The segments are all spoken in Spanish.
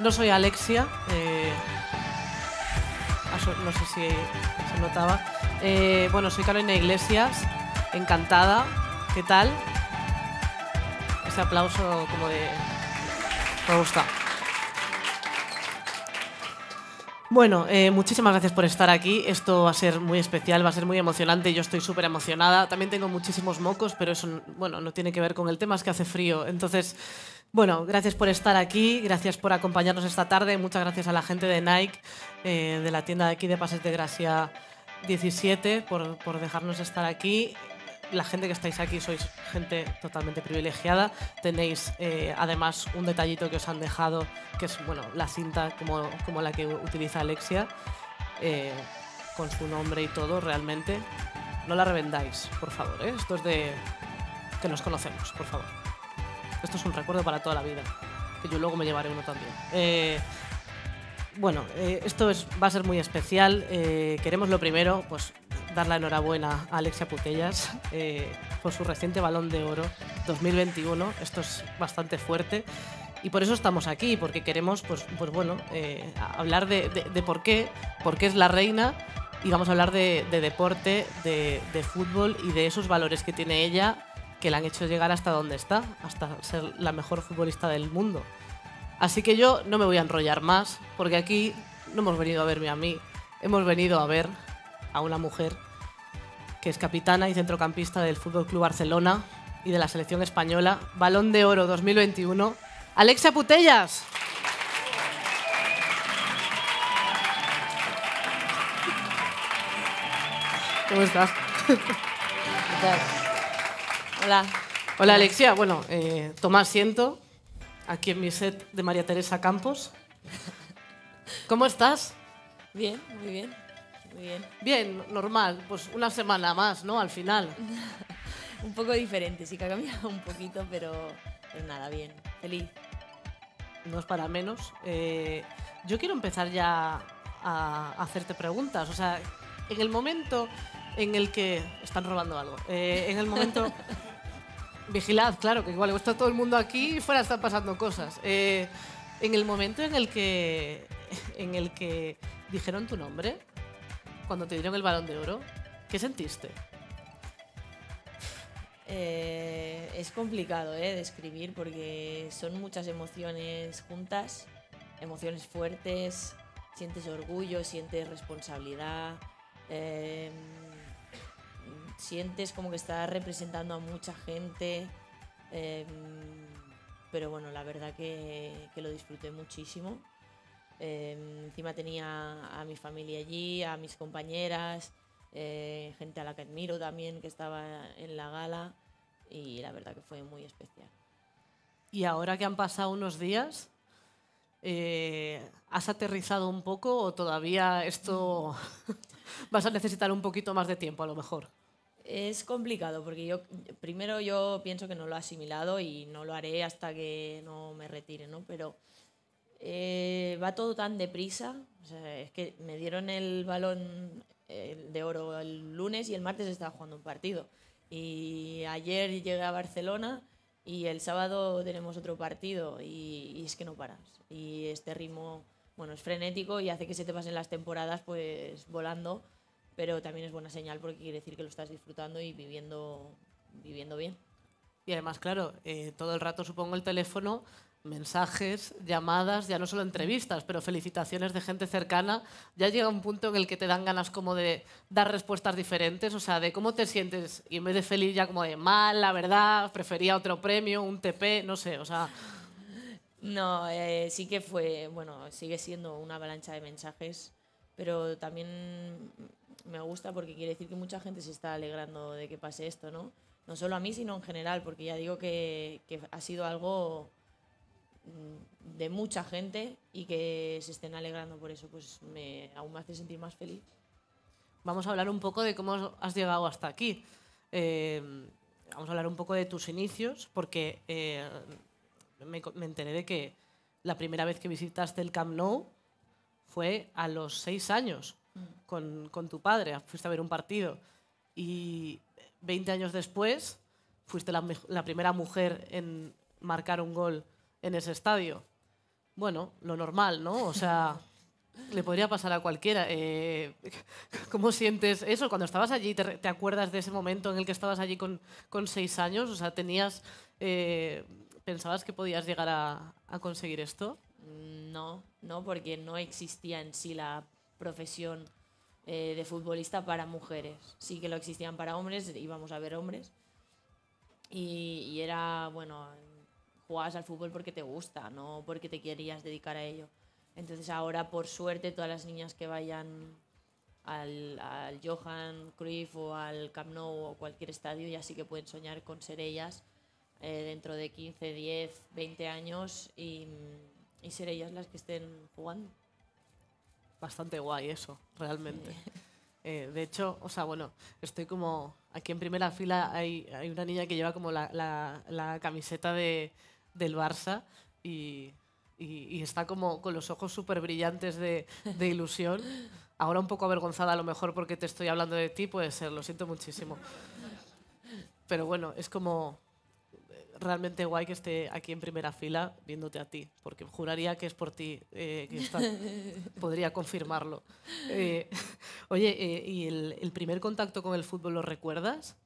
No soy Alexia. Eh, no sé si se notaba. Eh, bueno, soy Carolina Iglesias. Encantada. ¿Qué tal? Ese aplauso como de... Me gusta. Bueno, eh, muchísimas gracias por estar aquí. Esto va a ser muy especial, va a ser muy emocionante. Yo estoy súper emocionada. También tengo muchísimos mocos, pero eso, bueno, no tiene que ver con el tema, es que hace frío. Entonces, bueno, gracias por estar aquí, gracias por acompañarnos esta tarde, muchas gracias a la gente de Nike, eh, de la tienda de aquí de Pases de Gracia 17, por, dejarnos estar aquí la gente que estáis aquí sois gente totalmente privilegiada. Tenéis eh, además un detallito que os han dejado, que es bueno, la cinta como, la que utiliza Alexia, eh, con su nombre y todo, realmente. No la revendáis, por favor. ¿eh? Esto es de que nos conocemos, por favor. Esto es un recuerdo para toda la vida, que yo luego me llevaré uno también. Eh, bueno, eh, esto va a ser muy especial. Eh, queremos lo primero, pues dar la enhorabuena a Alexia Putellas por su reciente Balón de Oro 2021. Esto es bastante fuerte. Y por eso estamos aquí, porque queremos, pues, pues bueno, hablar de, por qué, por qué es la reina y vamos a hablar de, deporte, de, de, fútbol y de esos valores que tiene ella que la han hecho llegar hasta donde está, hasta ser la mejor futbolista del mundo. Así que yo no me voy a enrollar más, porque aquí no hemos venido a verme a mí, hemos venido a ver a una mujer que es capitana y centrocampista del Fútbol Club Barcelona y de la selección española, Balón de Oro 2021, Alexia Putellas. ¿Cómo estás? Hola. Hola, Alexia. Bueno, eh, toma asiento aquí en mi set de María Teresa Campos. ¿Cómo estás? Bien, muy bien. Muy bien. Bien, normal. Pues una semana más, ¿no? Al final. un poco diferente, sí que ha cambiado un poquito, pero, nada, bien. Feliz. No es para menos. Eh, yo quiero empezar ya a hacerte preguntas. O sea, en el momento en el que. Están robando algo. Eh, en el momento vigilad, claro, que igual está todo el mundo aquí y fuera están pasando cosas. Eh, en el momento en el que en el que dijeron tu nombre, cuando te dieron el balón de oro, ¿qué sentiste? Eh, es complicado eh, describir porque son muchas emociones juntas, emociones fuertes, sientes orgullo, sientes responsabilidad. Eh, sientes como que estás representando a mucha gente. Em, pero bueno, la verdad que, que lo disfruté muchísimo. Em, encima tenía a mi familia allí, a mis compañeras, eh, gente a la que admiro también que estaba en la gala y la verdad que fue muy especial. Y ahora que han pasado unos días, eh, ¿has aterrizado un poco o todavía esto vas a necesitar un poquito más de tiempo a lo mejor? es complicado porque yo primero yo pienso que no lo he asimilado y no lo haré hasta que no me retire, ¿no? Pero eh, va todo tan deprisa. es que me dieron el balón de oro el lunes y el martes estaba jugando un partido. Y ayer llegué a Barcelona y el sábado tenemos otro partido y, y es que no paras. Y este ritmo, bueno, es frenético y hace que se te pasen las temporadas pues volando pero también es buena señal porque quiere decir que lo estás disfrutando y viviendo, viviendo bien. Y además, claro, eh, todo el rato supongo el teléfono, mensajes, llamadas, ya no solo entrevistas, pero felicitaciones de gente cercana. Ya llega un punto en el que te dan ganas como de dar respuestas diferentes, o sea, de cómo te sientes y en vez de feliz ya como de mal, la verdad, prefería otro premio, un TP, no sé, o sea... No, eh, sí que fue, bueno, sigue siendo una avalancha de mensajes, pero también me gusta porque quiere decir que mucha gente se está alegrando de que pase esto, ¿no? No solo a mí, sino en general, porque ya digo que, ha sido algo mm, de mucha gente y que se estén alegrando por eso, pues me, aún me hace sentir más feliz. Vamos a hablar un poco de cómo has llegado hasta aquí. Eh, vamos a hablar un poco de tus inicios, porque eh, me, enteré de que la primera vez que visitaste el Camp Nou fue a los seis años. Mm. con, tu padre, fuiste a ver un partido y 20 años después fuiste la, primera mujer en marcar un gol en ese estadio. Bueno, lo normal, ¿no? O sea, le podría pasar a cualquiera. Eh, ¿Cómo sientes eso? Cuando estabas allí, ¿te, acuerdas de ese momento en el que estabas allí con, con seis años? O sea, ¿tenías, eh, pensabas que podías llegar a, a conseguir esto? Mm, no, no, porque no existía en sí la profesión eh, de futbolista para mujeres. Sí que lo existían para hombres, íbamos a ver hombres. Y, era, bueno, jugabas al fútbol porque te gusta, no porque te querías dedicar a ello. Entonces ahora, por suerte, todas las niñas que vayan al, al Johan Cruyff o al Camp Nou o cualquier estadio ya sí que pueden soñar con ser ellas eh, dentro de 15, 10, 20 años y ser ellas las que estén jugando bastante guay eso, realmente. Eh, de hecho, o sea, bueno, estoy como. Aquí en primera fila hay, hay una niña que lleva como la, la, camiseta de, del Barça y, y, está como con los ojos súper brillantes de, de ilusión. Ahora un poco avergonzada a lo mejor porque te estoy hablando de ti, puede ser, lo siento muchísimo. Pero bueno, es como realmente guay que esté aquí en primera fila viéndote a ti, porque juraría que es por ti eh, que podría confirmarlo. Eh, oye, eh, ¿y el, primer contacto con el fútbol lo recuerdas?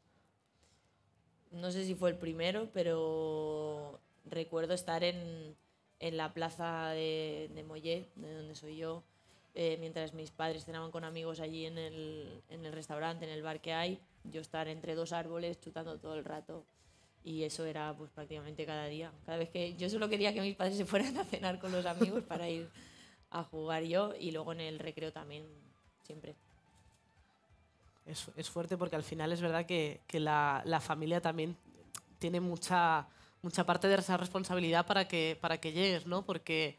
No sé si fue el primero, pero recuerdo estar en, en la plaza de, de Mollet, de donde soy yo, mientras mis padres cenaban con amigos allí en el, en el restaurante, en el bar que hay, yo estar entre dos árboles chutando todo el rato. Y eso era pues prácticamente cada día. Cada vez que yo solo quería que mis padres se fueran a cenar con los amigos para ir a jugar yo y luego en el recreo también, siempre. Es, es fuerte porque al final es verdad que, que la, la, familia también tiene mucha, mucha parte de esa responsabilidad para que, para que llegues, ¿no? Porque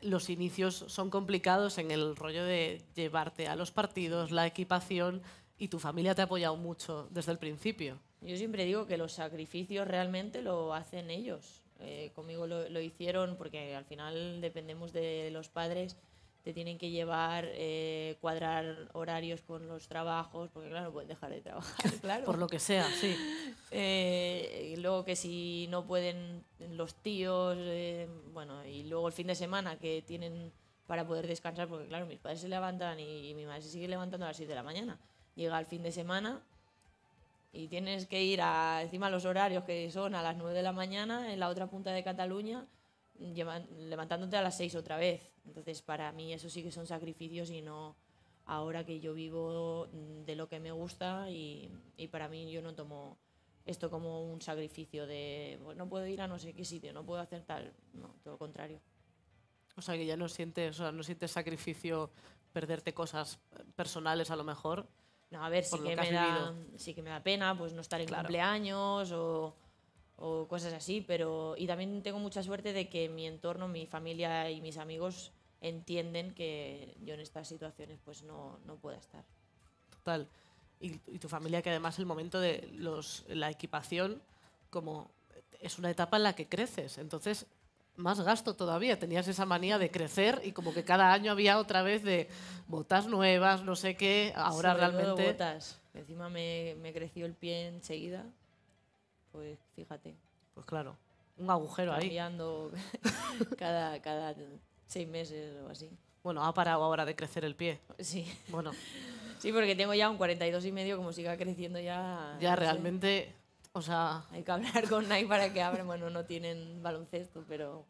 los inicios son complicados en el rollo de llevarte a los partidos, la equipación y tu familia te ha apoyado mucho desde el principio. Yo siempre digo que los sacrificios realmente lo hacen ellos. Eh, conmigo lo, hicieron porque al final dependemos de los padres, te tienen que llevar, eh, cuadrar horarios con los trabajos, porque claro, pueden dejar de trabajar, claro. Por lo que sea, sí. Eh, y luego que si no pueden los tíos, bueno, y luego el fin de semana que tienen para poder descansar, porque claro, mis padres se levantan y, mi madre se sigue levantando a las 7 de la mañana. Llega el fin de semana, y tienes que ir a, encima los horarios que son a las 9 de la mañana en la otra punta de Cataluña, levantándote a las 6 otra vez. Entonces, para mí eso sí que son sacrificios y no ahora que yo vivo de lo que me gusta y, para mí yo no tomo esto como un sacrificio de, pues no puedo ir a no sé qué sitio, no puedo hacer tal, no, todo lo contrario. O sea, que ya no sientes, o no sientes sacrificio perderte cosas personales a lo mejor, no, a ver, sí que, me da, que me da pena pues no estar en cumpleaños o, cosas así, pero... Y también tengo mucha suerte de que mi entorno, mi familia y mis amigos entienden que yo en estas situaciones pues no, no pueda estar. Total. Y, tu familia que además el momento de los, la equipación como es una etapa en la que creces. Entonces, más gasto todavía. Tenías esa manía de crecer y como que cada año había otra vez de botas nuevas, no sé qué. Ahora realmente. botas. Encima me, creció el pie enseguida. Pues fíjate. Pues claro, un agujero ahí. cada, cada seis meses o así. Bueno, ha parado ahora de crecer el pie. Sí. Bueno. Sí, porque tengo ya un 42 y medio, como siga creciendo ya. Ya realmente. O sea, hay que hablar con Nike para que abran. Bueno, no tienen baloncesto, pero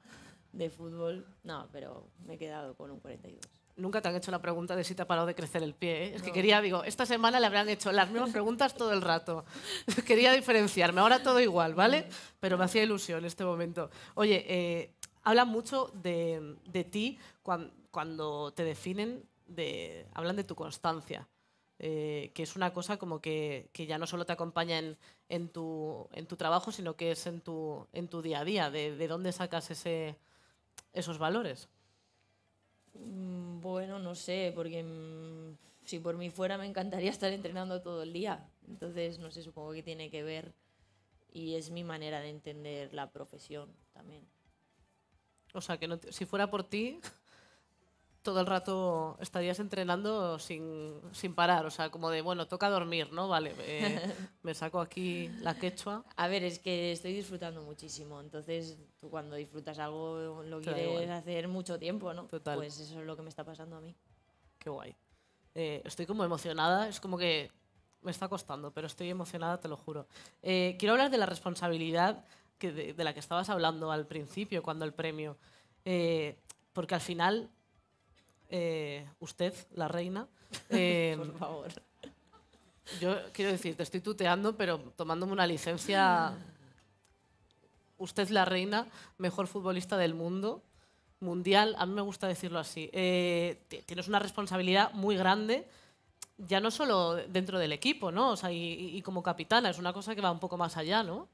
de fútbol, no, pero me he quedado con un 42. Nunca te han hecho la pregunta de si te ha parado de crecer el pie. ¿eh? Es que quería, digo, esta semana le habrán hecho las mismas preguntas todo el rato. quería diferenciarme, ahora todo igual, ¿vale? Pero me hacía ilusión este momento. Oye, eh, hablan mucho de, de ti cuando, cuando, te definen, de, hablan de tu constancia. Eh, que es una cosa como que, ya no solo te acompaña en, tu, trabajo, sino que es en tu, día a día. ¿De, dónde sacas esos valores? Mm, bueno, no sé, porque mm, si por mí fuera me encantaría estar entrenando todo el día. Entonces, no sé, supongo que tiene que ver y es mi manera de entender la profesión también. O sea, que si fuera por ti, todo el rato estarías entrenando sin, sin, parar, o sea, como de, bueno, toca dormir, ¿no? Vale, me saco aquí la quechua. A ver, es que estoy disfrutando muchísimo, entonces tú cuando disfrutas algo lo quieres hacer mucho tiempo, ¿no? Pues eso es lo que me está pasando a mí. Qué guay. Eh, estoy como emocionada, es como que me está costando, pero estoy emocionada, te lo juro. Eh, quiero hablar de la responsabilidad que de, de, la que estabas hablando al principio, cuando el premio, eh, porque al final eh, usted, la reina. Eh, Por favor. Yo quiero decir, te estoy tuteando, pero tomándome una licencia. Usted, la reina, mejor futbolista del mundo, mundial, a mí me gusta decirlo así. Eh, tienes una responsabilidad muy grande, ya no solo dentro del equipo, ¿no? O sea, y como capitana, es una cosa que va un poco más allá, ¿no?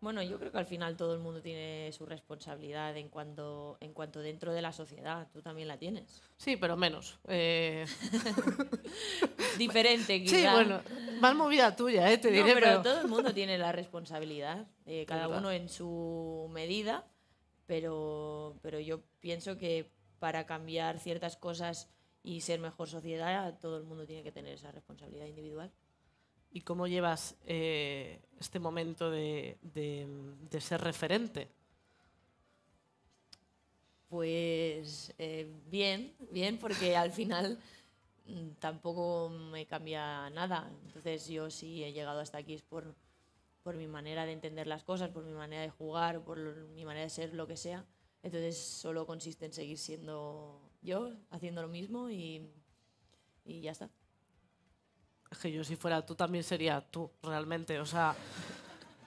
Bueno, yo creo que al final todo el mundo tiene su responsabilidad en cuanto, en cuanto dentro de la sociedad. Tú también la tienes. Sí, pero menos. Eh. Diferente, quizás. Sí, bueno, más movida tuya, eh, te diré. pero, todo el mundo tiene la responsabilidad, eh, cada uno en su medida. Pero, pero yo pienso que para cambiar ciertas cosas y ser mejor sociedad, todo el mundo tiene que tener esa responsabilidad individual y cómo llevas eh, este momento de, ser referente. Pues eh, bien, bien, porque al final mm, tampoco me cambia nada. Entonces yo sí he llegado hasta aquí es por, mi manera de entender las cosas, por mi manera de jugar, por mi manera de ser, lo que sea. Entonces solo consiste en seguir siendo yo, haciendo lo mismo y ya está que yo si fuera tú también sería tú, realmente. O sea,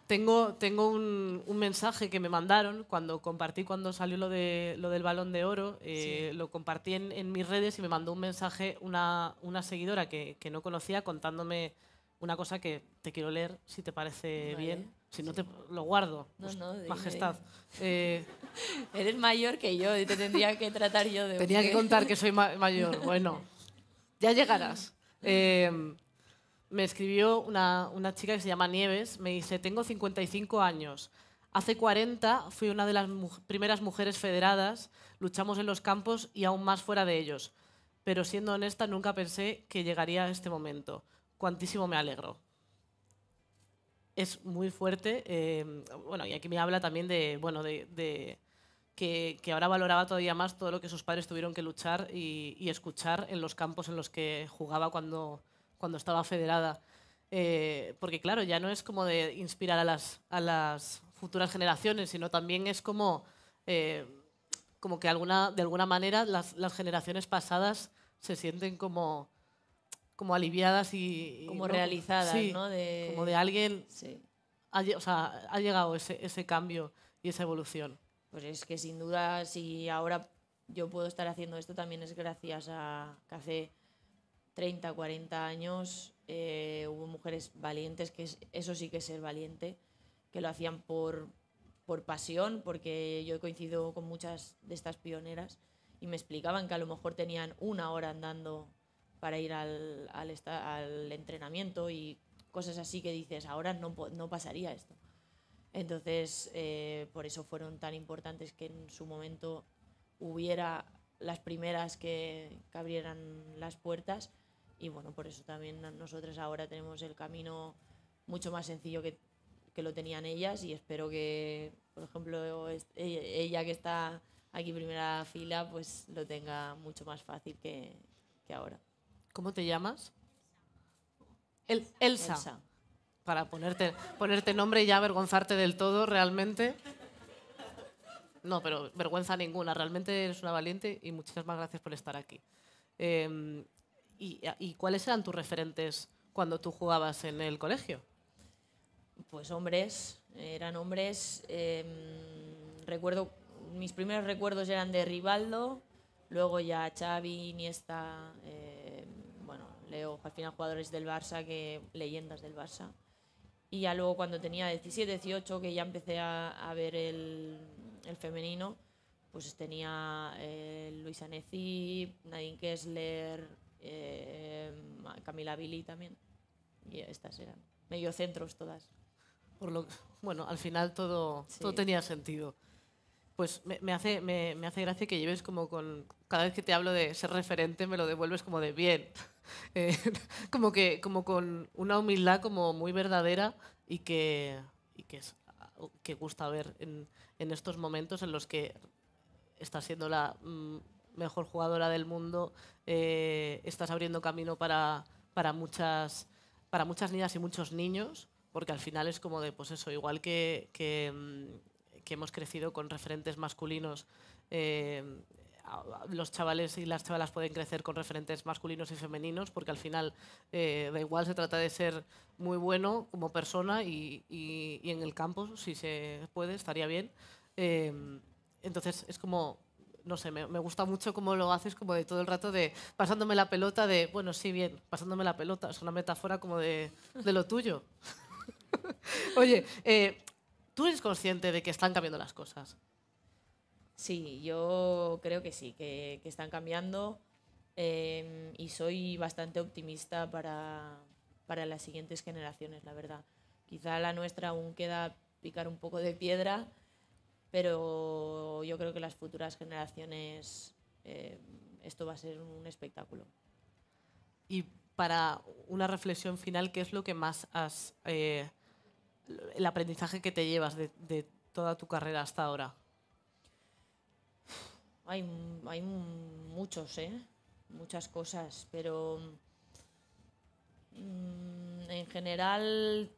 tengo, tengo un, mensaje que me mandaron cuando compartí, cuando salió lo, de, lo del balón de oro, eh, lo compartí en, mis redes y me mandó un mensaje una, seguidora que, no conocía contándome una cosa que te quiero leer, si te parece bien. Si no, te lo guardo. No, pues, no, majestad. Eh, Eres mayor que yo y te tendría que tratar yo de... Tenía que contar que soy mayor. Bueno, ya llegarás. Eh, me escribió una, chica que se llama Nieves, me dice, tengo 55 años. Hace 40 fui una de las primeras mujeres federadas, luchamos en los campos y aún más fuera de ellos. Pero siendo honesta, nunca pensé que llegaría a este momento. Cuantísimo me alegro. Es muy fuerte. Eh, bueno, y aquí me habla también de, bueno, de, que, ahora valoraba todavía más todo lo que sus padres tuvieron que luchar y escuchar en los campos en los que jugaba cuando, cuando estaba federada. Eh, porque claro, ya no es como de inspirar a las, a las futuras generaciones, sino también es como, eh, como que alguna, de alguna manera las, las generaciones pasadas se sienten como, como aliviadas y... Como realizadas, ¿no? Como de alguien... Ha, o sea, ha llegado ese, ese cambio y esa evolución. Pues es que sin duda, si ahora yo puedo estar haciendo esto, también es gracias a que 30, 40 años eh, hubo mujeres valientes, que eso sí que es ser valiente, que lo hacían por, por pasión, porque yo coincido con muchas de estas pioneras y me explicaban que a lo mejor tenían una hora andando para ir al, al, entrenamiento y cosas así que dices, ahora no, no pasaría esto. Entonces, eh, por eso fueron tan importantes que en su momento hubiera las primeras que, que abrieran las puertas y bueno, por eso también nosotros ahora tenemos el camino mucho más sencillo que, lo tenían ellas y espero que, por ejemplo, e, ella que está aquí primera fila, pues lo tenga mucho más fácil que, ahora. ¿Cómo te llamas? Elsa. Elsa. Para ponerte, ponerte nombre y ya avergonzarte del todo, realmente. No, pero vergüenza ninguna. Realmente eres una valiente y muchísimas gracias por estar aquí. Em, ¿Y, cuáles eran tus referentes cuando tú jugabas en el colegio? Pues hombres, eran hombres. Em, recuerdo, mis primeros recuerdos eran de Rivaldo, luego ya Xavi, Iniesta, em, bueno, Leo, al final jugadores del Barça, que leyendas del Barça. Y ya luego cuando tenía 17, 18, que ya empecé a, ver el, femenino, pues tenía eh, Luisa Luis Nadine Kessler, Em, Camila Billy también. Y estas eran medio centros todas. bueno, al final todo, tenía sentido. Pues me, hace, me, hace gracia que lleves como con... Cada vez que te hablo de ser referente me lo devuelves como de bien. Eh, como que como con una humildad como muy verdadera y que, es, ah, que gusta ver en, estos momentos en los que está siendo la... Mm, mejor jugadora del mundo, eh, estás abriendo camino para, muchas, para muchas niñas y muchos niños, porque al final es como de, pues eso, igual que, mm, hemos crecido con referentes masculinos, eh, los chavales y las chavalas pueden crecer con referentes masculinos y femeninos, porque al final eh, da igual, se trata de ser muy bueno como persona y, en el campo, si se puede, estaría bien. entonces es como no sé, me, gusta mucho cómo lo haces, como de todo el rato de pasándome la pelota, de, bueno, sí, bien, pasándome la pelota, es una metáfora como de, lo tuyo. Oye, eh, ¿tú eres consciente de que están cambiando las cosas? Sí, yo creo que sí, que, están cambiando em, y soy bastante optimista para, para las siguientes generaciones, la verdad. Quizá la nuestra aún queda picar un poco de piedra, pero yo creo que las futuras generaciones eh, esto va a ser un espectáculo. Y para una reflexión final, ¿qué es lo que más has... Eh, el aprendizaje que te llevas de, toda tu carrera hasta ahora? Hay, muchos, ¿eh? Muchas cosas, pero... Mm, en general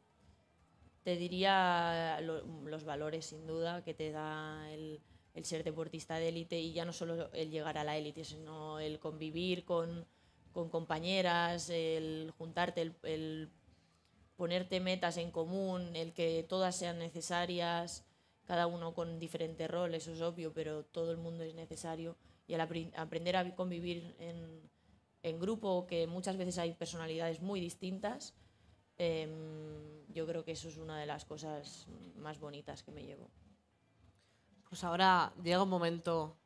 te diría ah, los valores, sin duda, que te da el, ser deportista de élite y ya no solo el llegar a la élite, sino el convivir con, compañeras, el juntarte, el, ponerte metas en común, el que todas sean necesarias, cada uno con diferentes roles eso es obvio, pero todo el mundo es necesario y aprender a convivir en, grupo, que muchas veces hay personalidades muy distintas, em, yo creo que eso es una de las cosas más bonitas que me llevo. Pues ahora llega un momento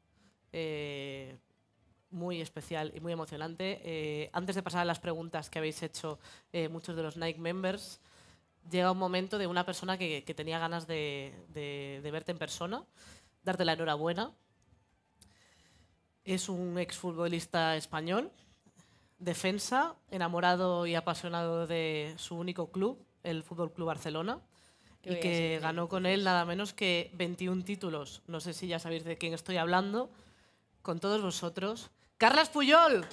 eh, muy especial y muy emocionante. Eh, antes de pasar a las preguntas que habéis hecho eh, muchos de los Nike members, llega un momento de una persona que, tenía ganas de, de, verte en persona, darte la enhorabuena. Es un exfutbolista español, defensa, enamorado y apasionado de su único club, el Fútbol Club Barcelona y que ganó con él nada menos que 21 títulos. No sé si ya sabéis de quién estoy hablando. Con todos vosotros, Carlas Puyol.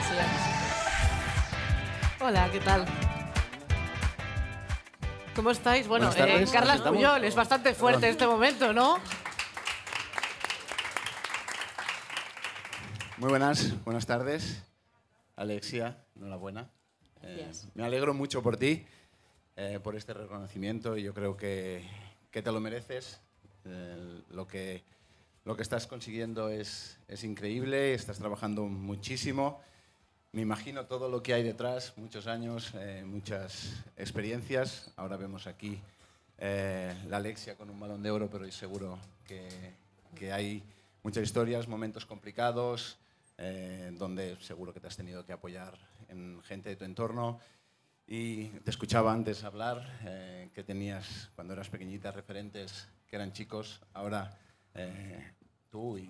sorpresa. Hola, ¿qué tal? ¿Cómo estáis? Bueno, eh, Carla Puyol, es bastante fuerte en este momento, ¿no? Muy buenas, buenas tardes. Alexia, enhorabuena. Eh, me alegro mucho por ti, eh, por este reconocimiento. Yo creo que, que te lo mereces. Eh, lo, que, lo que estás consiguiendo es, es increíble, estás trabajando muchísimo. Me imagino todo lo que hay detrás, muchos años, eh, muchas experiencias. Ahora vemos aquí eh, la Alexia con un balón de oro, pero seguro que, hay muchas historias, momentos complicados, eh, donde seguro que te has tenido que apoyar en gente de tu entorno. Y te escuchaba antes hablar que tenías cuando eras pequeñita referentes que eran chicos. Ahora tú y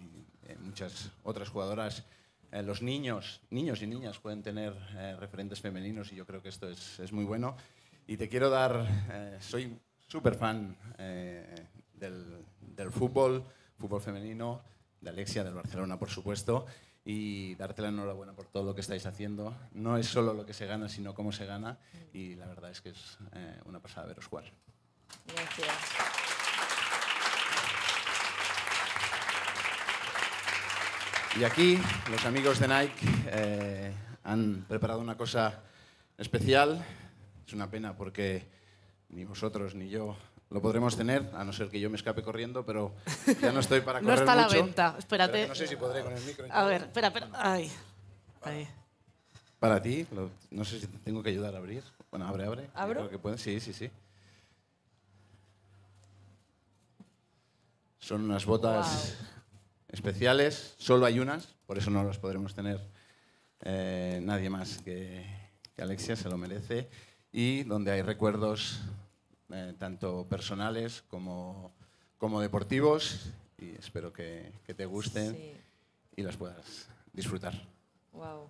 muchas otras jugadoras eh, los niños, niños y niñas pueden tener eh, referentes femeninos y yo creo que esto es, es muy bueno. Y te quiero dar, eh, soy súper fan del, del, fútbol, fútbol femenino, de Alexia, del Barcelona, por supuesto, y darte la enhorabuena por todo lo que estáis haciendo. No es solo lo que se gana, sino cómo se gana, y la verdad es que es una pasada veros jugar. Gracias. Y aquí los amigos de Nike eh, han preparado una cosa especial. Es una pena porque ni vosotros ni yo lo podremos tener, a no ser que yo me escape corriendo, pero ya no estoy para correr No está a la venta, espérate. No sé si podré con el micro. A ver, espera, espera. Ahí. Para ti, no sé si te tengo que ayudar a abrir. Bueno, abre, abre. ¿Abro? que pueden. Sí, sí, sí. Son unas botas especiales, solo hay unas, por eso no las podremos tener eh, nadie más que, Alexia, se lo merece, y donde hay recuerdos eh, tanto personales como, como, deportivos, y espero que, te gusten y las puedas disfrutar. Wow.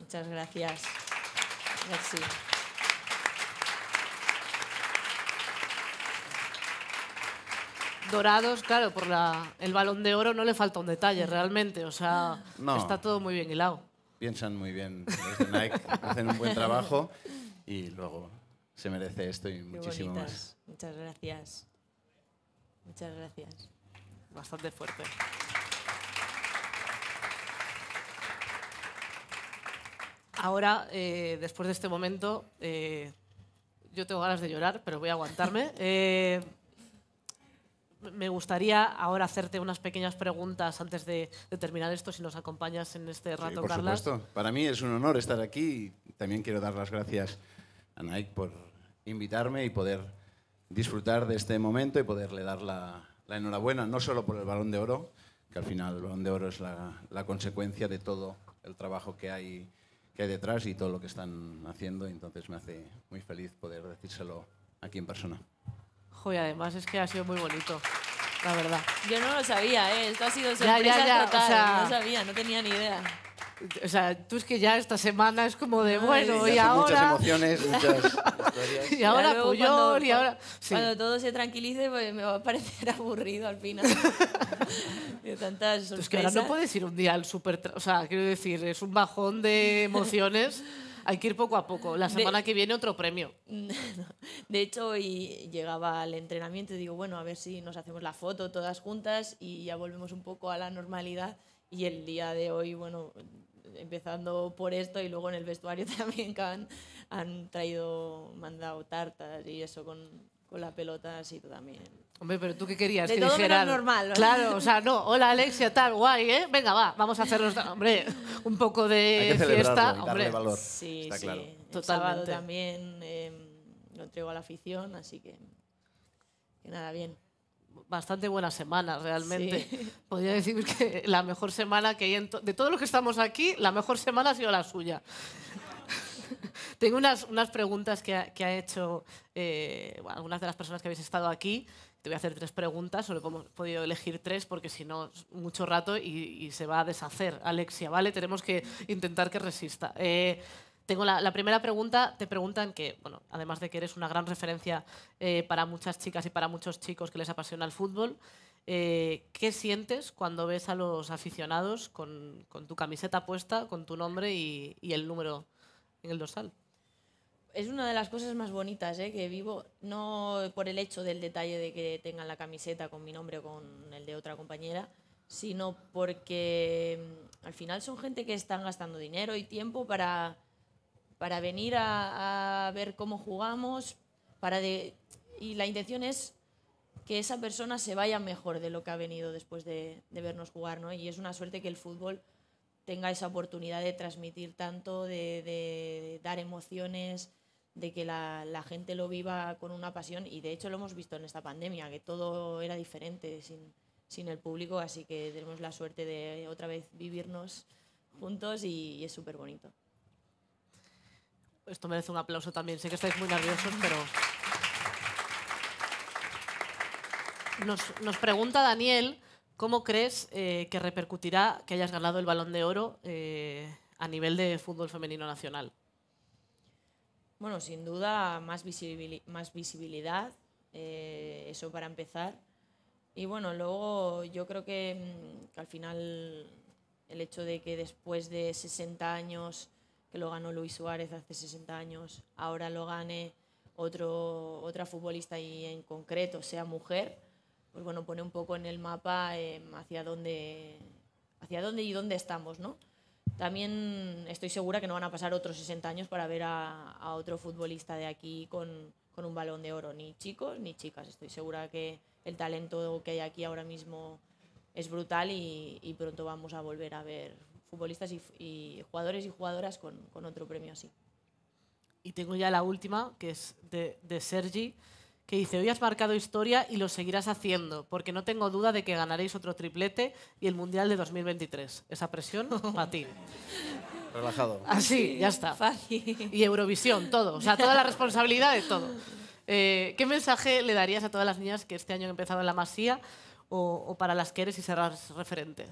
Muchas gracias. dorados, claro, por el balón de oro no le falta un detalle realmente. O sea, está todo muy bien hilado. Piensan muy bien los Nike, hacen un buen trabajo y luego se merece esto y muchísimo más. Muchas gracias. Muchas gracias. Bastante fuerte. Ahora, eh, después de este momento, eh, yo tengo ganas de llorar, pero voy a aguantarme. Eh, me gustaría ahora hacerte unas pequeñas preguntas antes de, terminar esto, si nos acompañas en este rato, sí, por supuesto. Para mí es un honor estar aquí y también quiero dar las gracias a Nike por invitarme y poder disfrutar de este momento y poderle dar la, enhorabuena, no solo por el Balón de Oro, que al final el Balón de Oro es la, consecuencia de todo el trabajo que hay, que hay detrás y todo lo que están haciendo. Entonces me hace muy feliz poder decírselo aquí en persona. Joder, además es que ha sido muy bonito, la verdad. Yo no lo sabía, ¿eh? Esto ha sido sorpresa ya, total. No sabía, no tenía ni idea. O sea, tú es que ya esta semana es como de, bueno, y ahora... Muchas emociones, muchas historias. Y ahora Puyol, y ahora... Cuando, todo se tranquilice, pues me va a parecer aburrido al final. de tantas sorpresas. Es que ahora no puedes ir un día al súper... O sea, quiero decir, es un bajón de emociones... Hay que ir poco a poco. La semana que viene otro premio. De hecho, hoy llegaba al entrenamiento y digo, bueno, a ver si nos hacemos la foto todas juntas y ya volvemos un poco a la normalidad. Y el día de hoy, bueno, empezando por esto y luego en el vestuario también que han, han traído, mandado tartas y eso con, con la pelota ha también Hombre, pero tú qué querías de que todo normal. Claro, o sea, no, hola Alexia, tal, guay, ¿eh? Venga, va, vamos a hacernos, hombre, un poco de fiesta, hombre. Valor, sí, sí. Claro. también em, lo entrego a la afición, así que, nada, bien. Bastante buena semana, realmente. Podría decir que la mejor semana que hay en de todos los que estamos aquí, la mejor semana ha sido la suya. Tengo unas, preguntas que ha, hecho eh, algunas de las personas que habéis estado aquí te voy a hacer tres preguntas, solo he podido elegir tres porque si no, mucho rato y, se va a deshacer Alexia, ¿vale? Tenemos que intentar que resista. Eh, tengo la, primera pregunta, te preguntan que, bueno, además de que eres una gran referencia eh, para muchas chicas y para muchos chicos que les apasiona el fútbol, eh, ¿qué sientes cuando ves a los aficionados con, tu camiseta puesta, con tu nombre y el número en el dorsal? es una de las cosas más bonitas ¿eh? que vivo, no por el hecho del detalle de que tengan la camiseta con mi nombre o con el de otra compañera, sino porque mm, al final son gente que están gastando dinero y tiempo para, venir a, ver cómo jugamos, y la intención es que esa persona se vaya mejor de lo que ha venido después de, vernos jugar, ¿no? Y es una suerte que el fútbol tenga esa oportunidad de transmitir tanto, de dar emociones, de que la, gente lo viva con una pasión y de hecho lo hemos visto en esta pandemia, que todo era diferente sin, el público, así que tenemos la suerte de otra vez vivirnos juntos y, es súper bonito. Esto merece un aplauso también, sé que estáis muy nerviosos, pero... Nos, pregunta Daniel, ¿cómo crees eh, que repercutirá que hayas ganado el balón de oro eh, a nivel de fútbol femenino nacional? Bueno, sin duda más, más visibilidad, eh, eso para empezar. Y bueno, luego yo creo que, mm, al final el hecho de que después de 60 años, que lo ganó Luis Suárez hace 60 años, ahora lo gane otro, otra futbolista y en concreto sea mujer, pues bueno, pone un poco en el mapa em, hacia, dónde, hacia dónde y dónde estamos, ¿no? también estoy segura que no van a pasar otros 60 años para ver a, otro futbolista de aquí con, un balón de oro, ni chicos ni chicas. Estoy segura que el talento que hay aquí ahora mismo es brutal y, pronto vamos a volver a ver futbolistas y, jugadores y jugadoras con, otro premio así. Y tengo ya la última, que es de, de Sergi que dice, hoy has marcado historia y lo seguirás haciendo, porque no tengo duda de que ganaréis otro triplete y el Mundial de 2023. Esa presión para ti. Relajado. Así, ya está. Fácil. Y Eurovisión, todo. O sea, toda la responsabilidad de todo. Eh, ¿Qué mensaje le darías a todas las niñas que este año han empezado en la Masía o, para las que eres y serás referente?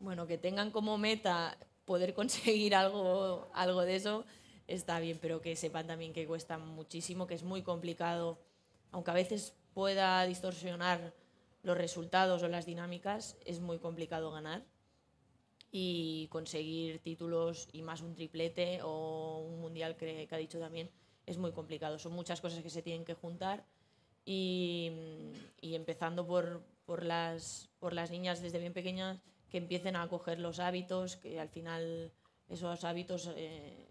Bueno, que tengan como meta poder conseguir algo, algo de eso está bien, pero que sepan también que cuesta muchísimo, que es muy complicado aunque a veces pueda distorsionar los resultados o las dinámicas, es muy complicado ganar y conseguir títulos y más un triplete o un mundial que, ha dicho también es muy complicado. Son muchas cosas que se tienen que juntar y, empezando por, las, niñas desde bien pequeñas que empiecen a coger los hábitos, que al final esos hábitos eh,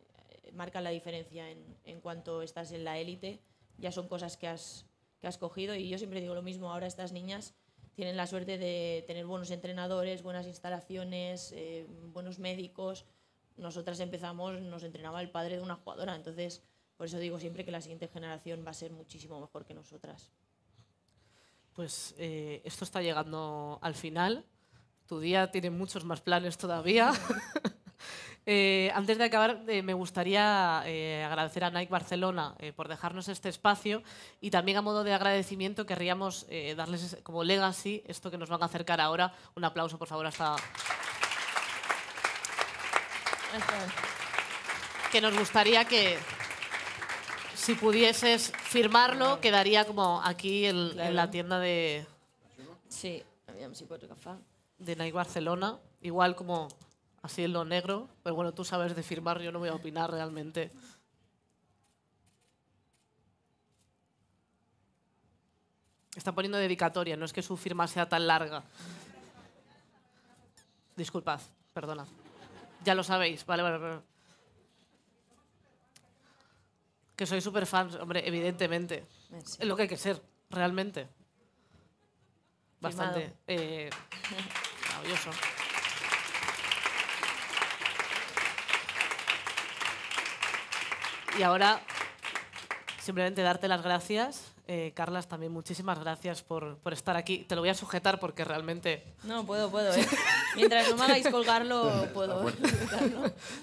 marcan la diferencia en cuanto estás en la élite ya son cosas que has, que has cogido y yo siempre digo lo mismo, ahora estas niñas tienen la suerte de tener buenos entrenadores, buenas instalaciones, eh, buenos médicos. Nosotras empezamos, nos entrenaba el padre de una jugadora, entonces por eso digo siempre que la siguiente generación va a ser muchísimo mejor que nosotras. Pues eh, esto está llegando al final. Tu día tiene muchos más planes todavía. Eh, antes de acabar, eh, me gustaría eh, agradecer a Nike Barcelona por dejarnos este espacio y también a modo de agradecimiento querríamos darles como legacy esto que nos van a acercar ahora. Un aplauso, por favor, hasta... Que nos gustaría que, si pudieses firmarlo, quedaría como aquí en, en la tienda de... Sí, de Nike Barcelona. Igual como así en lo negro, pero bueno, tú sabes de firmar, yo no voy a opinar realmente. está poniendo dedicatoria, no es que su firma sea tan larga. Disculpad, perdona. Ya lo sabéis, vale, vale, Que soy súper fan, hombre, evidentemente. Es lo que hay que ser, realmente. Bastante. Eh, maravilloso. Y ahora, simplemente darte las gracias. Eh, Carlas, también muchísimas gracias por, por, estar aquí. Te lo voy a sujetar porque realmente... No, puedo, puedo. ¿eh? Mientras no me hagáis colgarlo, puedo. ¿eh?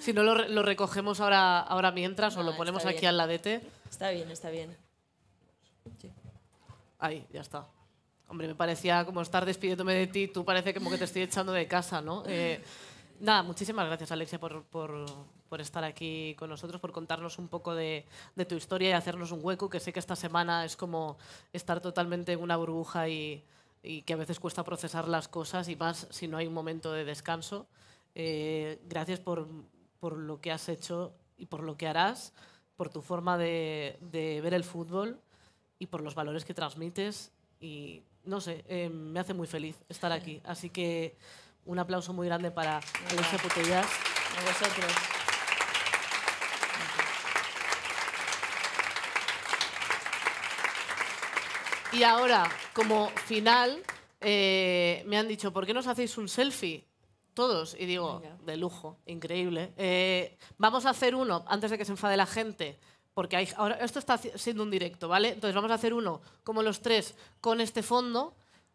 si no, lo, lo, recogemos ahora, ahora mientras o lo ah, ponemos aquí al ladete. Está bien, está bien. Ahí, ya está. Hombre, me parecía como estar despidiéndome de ti. Tú parece como que te estoy echando de casa, ¿no? Eh, Nada, muchísimas gracias Alexia por, estar aquí con nosotros, por contarnos un poco de, tu historia y hacernos un hueco, que sé que esta semana es como estar totalmente en una burbuja y, que a veces cuesta procesar las cosas y más si no hay un momento de descanso. Eh, gracias por, lo que has hecho y por lo que harás, por tu forma de, ver el fútbol y por los valores que transmites y no sé, eh, me hace muy feliz estar aquí. Así que un aplauso muy grande para Alicia Putellas. A vosotros. Y ahora, como final, eh, me han dicho, ¿por qué nos hacéis un selfie? Todos. Y digo, de lujo, increíble. Eh, vamos a hacer uno antes de que se enfade la gente. Porque hay, ahora esto está siendo un directo, ¿vale? Entonces vamos a hacer uno, como los tres, con este fondo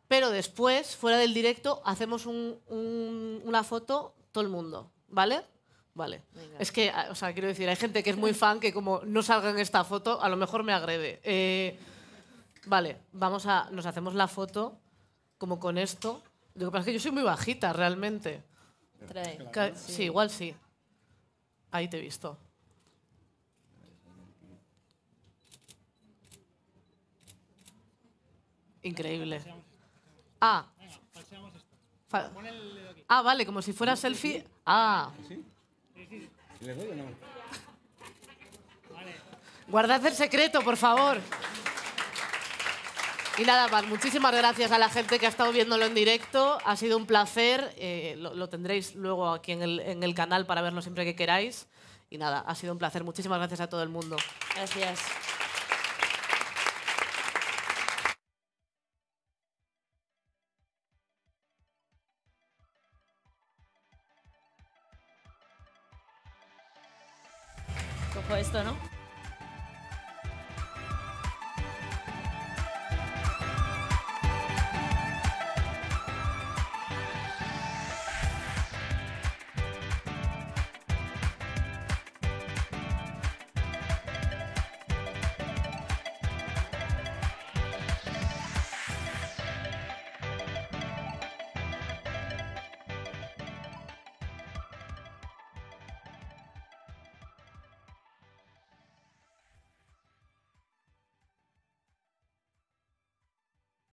pero después, fuera del directo, hacemos una foto todo el mundo, ¿vale? Vale. Es que, o sea, quiero decir, hay gente que es muy fan que como no salga en esta foto, a lo mejor me agrede. Eh, vale, vamos a, nos hacemos la foto como con esto. Lo que pasa es que yo soy muy bajita, realmente. Sí, igual sí. Ahí te he visto. Increíble. Ah. ah. vale, como si fuera selfie. Ah. Guardad el secreto, por favor. Y nada muchísimas gracias a la gente que ha estado viéndolo en directo. Ha sido un placer. Eh, lo, tendréis luego aquí en en el canal para verlo siempre que queráis. Y nada, ha sido un placer. Muchísimas gracias a todo el mundo. Gracias.